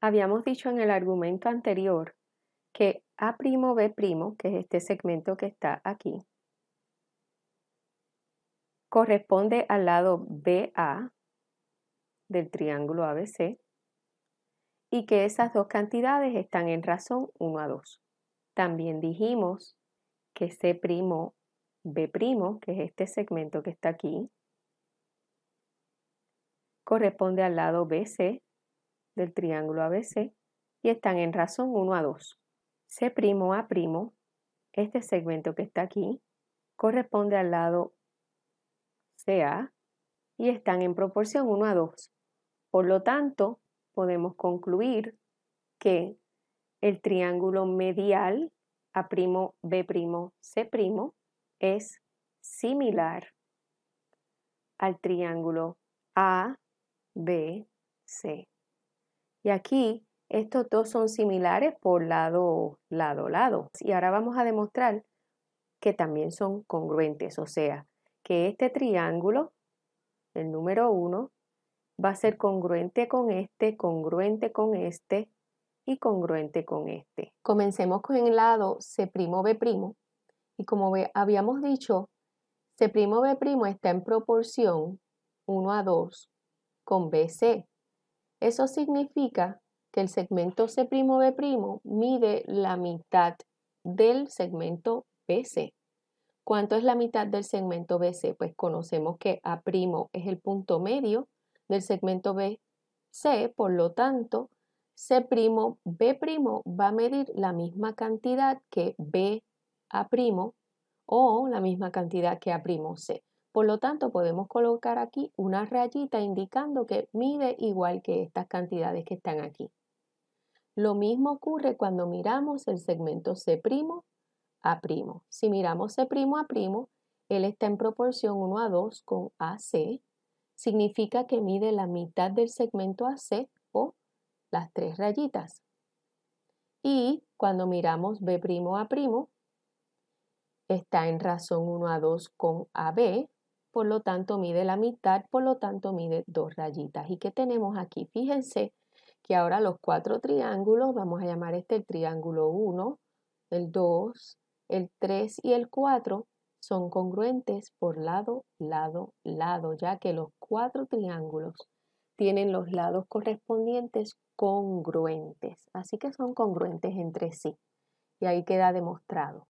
Habíamos dicho en el argumento anterior que A'B' que es este segmento que está aquí, corresponde al lado BA del triángulo ABC y que esas dos cantidades están en razón 1 a 2. También dijimos que C'B' que es este segmento que está aquí, corresponde al lado BC del triángulo ABC y están en razón 1 a 2. C' a', este segmento que está aquí, corresponde al lado CA y están en proporción 1 a 2. Por lo tanto, podemos concluir que el triángulo medial a' B' C' es similar al triángulo ABC. Y aquí estos dos son similares por lado, lado, lado. Y ahora vamos a demostrar que también son congruentes, o sea, que este triángulo, el número 1, va a ser congruente con este, congruente con este y congruente con este. Comencemos con el lado C'B'. Y como habíamos dicho, C'B' está en proporción 1 a 2 con BC. Eso significa que el segmento C'B' mide la mitad del segmento BC. ¿Cuánto es la mitad del segmento BC? Pues conocemos que A' es el punto medio del segmento BC, por lo tanto, C'B' va a medir la misma cantidad que B'A' o la misma cantidad que A'C'. Por lo tanto, podemos colocar aquí una rayita indicando que mide igual que estas cantidades que están aquí. Lo mismo ocurre cuando miramos el segmento C' a'. Si miramos C' a', él está en proporción 1 a 2 con AC. Significa que mide la mitad del segmento AC o las tres rayitas. Y cuando miramos B' a', está en razón 1 a 2 con AB por lo tanto mide la mitad, por lo tanto mide dos rayitas. ¿Y qué tenemos aquí? Fíjense que ahora los cuatro triángulos, vamos a llamar este el triángulo 1, el 2, el 3 y el 4, son congruentes por lado, lado, lado, ya que los cuatro triángulos tienen los lados correspondientes congruentes, así que son congruentes entre sí. Y ahí queda demostrado.